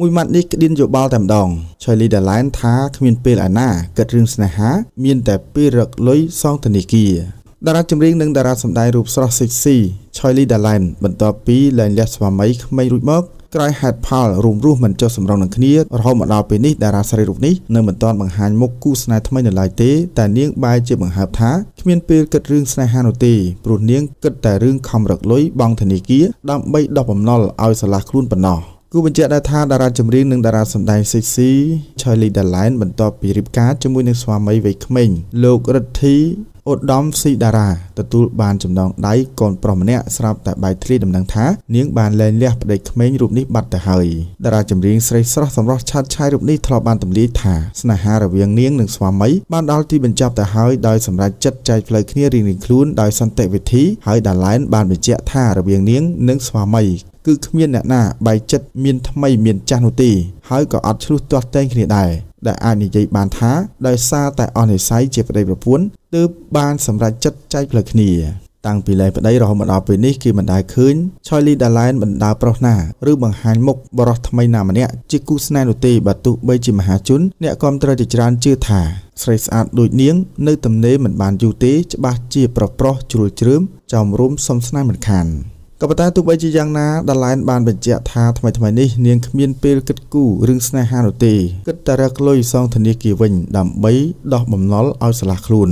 មួយម៉ាត់នេះក្តៀនយោបល់តែម្ដង Charlie Delaney ថាគ្មានពេលឯណាគិតរឿងស្នេហាមានតែពេលរកលុយសងធនាគារតារាចម្រៀងនិងតារាសម្ដែងរូបស្រស់សិចស៊ី Charlie Delaney បន្ទាប់ពីលែងលះស្វាមីក្មេងរួចមកក្រោយហេតុផលរួមរស់មិនចុះសម្រុងនឹងគ្នារហូតមកដល់ពេលនេះតារាស្រីរូបនេះនៅមិនទាន់បង្ហាញមុខគូស្នេហ៍ថ្មីនៅឡើយទេតែនាងបែរជាបង្ហើបថាគ្មានពេលគិតរឿងស្នេហានោះទេព្រោះនាងគិតតែរឿងខំរកលុយបង់ធនាគារដើម្បីដោះបំណុលឲ្យស្រឡះខ្លួនប៉ុណ្ណោះ។គូបញ្ជាក់ដែរថាតារាចម្រៀងនិងតារាសម្ដែងសេកស៊ី Charlie Dallin បន្ទាប់ពីរៀបការជាមួយនឹងស្វាមីវ័យក្មេងលោករិទ្ធីឧត្តមស៊ីដារ៉ាទទួលបានចំណងដៃកូនប្រុសម្នាក់ស្រាប់តែបែកធ្លាយដំណឹងថានាងបានលែងលះប្តីក្មេងរូបនេះបាត់ទៅហើយតារាចម្រៀងស្រីស្រស់សម្រស់ឆាតឆាយរូបនេះធ្លាប់បានទម្លាយថាស្នេហារវាងនាងនិងស្វាមីបានដល់ទីបញ្ចប់ទៅហើយដោយសម្រេចចិត្តចែកផ្លូវគ្នារៀងៗខ្លួនដោយសន្តិវិធីហើយដាឡែនបានបញ្ជាក់ថារវាងនាងនិងស្វាមី គឺគ្មានអ្នកណាបែកចិត្តមានថ្មីមានចាស់នោះទេហើយក៏អត់ឆ្លោះទាស់តែងគ្នាដែរដែលអាចនិយាយបានថាដោយសារតែអនិស័យជាប្តីប្រពន្ធទើបបានសម្រេចចិត្តចែកផ្លូវគ្នា តាំងពីលែងប្តីរហូតមកដល់ពេលនេះគឺមិនដែលឃើញឆលីដាឡែនបណ្ដាប្រុសណាឬបង្ហាញមុខបរិះថ្មីណាម្នាក់ជាគូស្នេហ៍នោះទេបើទោះបីជាមហាជនអ្នកគាំទ្រជាច្រើនជឿថាស្រីស្អាតដូចនាង នៅទំនេរមិនបានយូរទេច្បាស់ជា ប្រប្រុសជ្រួលជ្រើមចោមរោមសំស្នេហ៍មិនខានក៏ប៉ុន្តែទោះបីជាយ៉ាងណាដាឡែនបានបញ្ជាក់ថាថ្មីថ្មីនេះ នាងគ្មានពេលគិតគូររឿងស្នេហានោះទេគិតតែរកលុយសងធនាគារវិញដើម្បីដោះបំណុលឲ្យឆ្លាស់ខ្លួន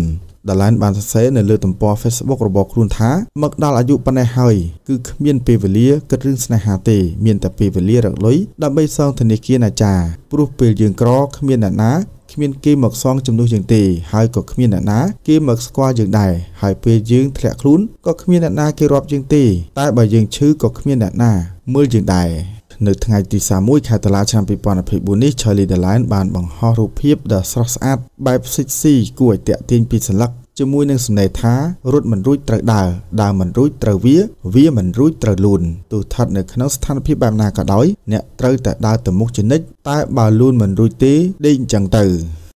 ដាឡែនបានសរសេរនៅលើទំព័រ Facebook របស់ខ្លួនថាមកដល់អាយុប៉ុណ្ណេះហើយគឺគ្មានពេលវេលាគិតរឿងស្នេហាទេ មានតែពេលវេលារកលុយដើម្បីសងធនាគារណាចាព្រោះពេលយើងក្រគ្មានអ្នកណាគ្មានគេមកសងជំនួសយើងទេហើយក៏គ្មានអ្នកណាគេមកស្គាល់យើងដែរហើយពេលយើងធ្លាក់ខ្លួនក៏គ្មានអ្នកណាគេរាប់យើងទេតែបើយើងឈឺក៏គ្មានអ្នកណាមើលយើងដែរនៅថ្ងៃទី31ខែតុលាឆ្នាំ2024នេះ Charlie Delan បានបង្ហោះរូបភាពដ៏ស្រស់ស្អាតបែបសិចស៊ីគួរឲ្យទាក់ទាញពីសន្លឹកជាមួយនឹងសំណេរថារត់មិនរួចត្រូវដើរដើរមិនរួចត្រូវវា វាមិនរួចត្រូវលូនទោះស្ថិតនៅក្នុងស្ថានភាពបែបណាក៏ដោយ អ្នកត្រូវតែដើរទៅមុខជានិច្ចតែបើលូនមិនរួចទេដេកអញ្ចឹងទៅ